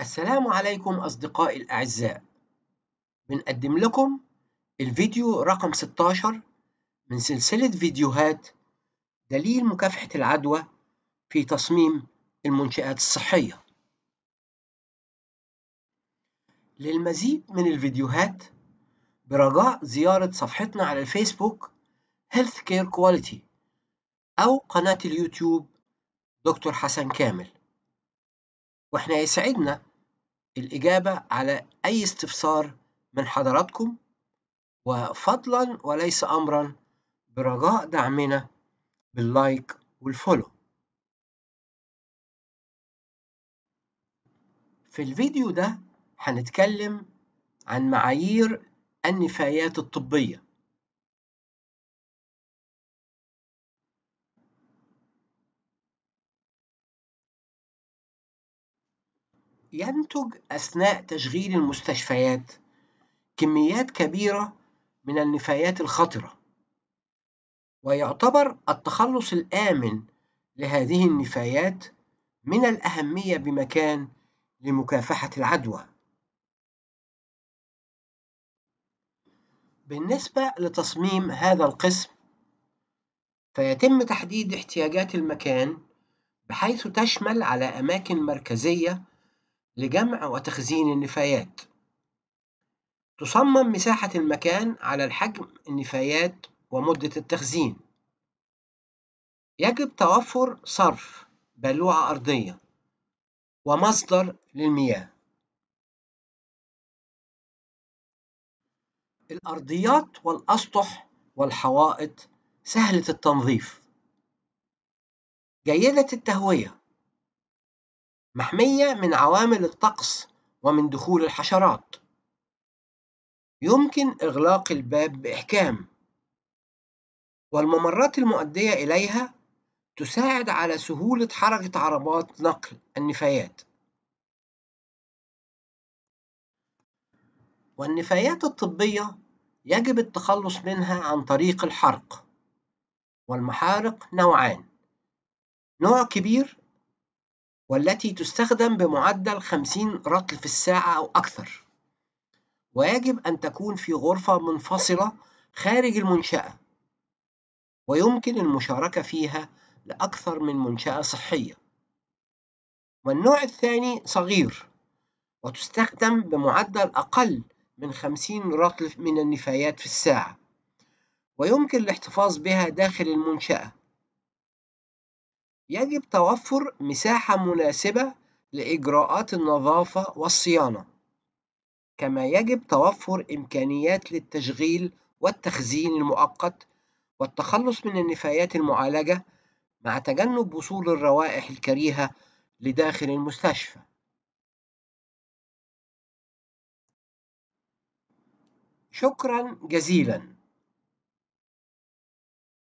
السلام عليكم أصدقائي الأعزاء بنقدم لكم الفيديو رقم 16 من سلسلة فيديوهات دليل مكافحة العدوى في تصميم المنشآت الصحية للمزيد من الفيديوهات برجاء زيارة صفحتنا على الفيسبوك Health Care Quality أو قناة اليوتيوب دكتور حسن كامل واحنا يسعدنا الإجابة على أي استفسار من حضراتكم وفضلا وليس أمرا برجاء دعمنا باللايك والفولو في الفيديو ده هنتكلم عن معايير النفايات الطبية ينتج أثناء تشغيل المستشفيات كميات كبيرة من النفايات الخطرة ويعتبر التخلص الآمن لهذه النفايات من الأهمية بمكان لمكافحة العدوى بالنسبة لتصميم هذا القسم فيتم تحديد احتياجات المكان بحيث تشمل على أماكن مركزية لجمع وتخزين النفايات تصمم مساحة المكان على الحجم النفايات ومدة التخزين يجب توفر صرف بلوعة أرضية ومصدر للمياه الأرضيات والأسطح والحوائط سهلة التنظيف جيدة التهوية محمية من عوامل الطقس ومن دخول الحشرات يمكن إغلاق الباب بإحكام والممرات المؤدية إليها تساعد على سهولة حركة عربات نقل النفايات والنفايات الطبية يجب التخلص منها عن طريق الحرق والمحارق نوعان نوع كبير والتي تستخدم بمعدل 50 رطل في الساعة أو أكثر ويجب أن تكون في غرفة منفصلة خارج المنشأة ويمكن المشاركة فيها لأكثر من منشأة صحية والنوع الثاني صغير وتستخدم بمعدل أقل من 50 رطل من النفايات في الساعة ويمكن الاحتفاظ بها داخل المنشأة يجب توفر مساحة مناسبة لإجراءات النظافة والصيانة، كما يجب توفر إمكانيات للتشغيل والتخزين المؤقت والتخلص من النفايات المعالجة مع تجنب وصول الروائح الكريهة لداخل المستشفى. شكرًا جزيلًا.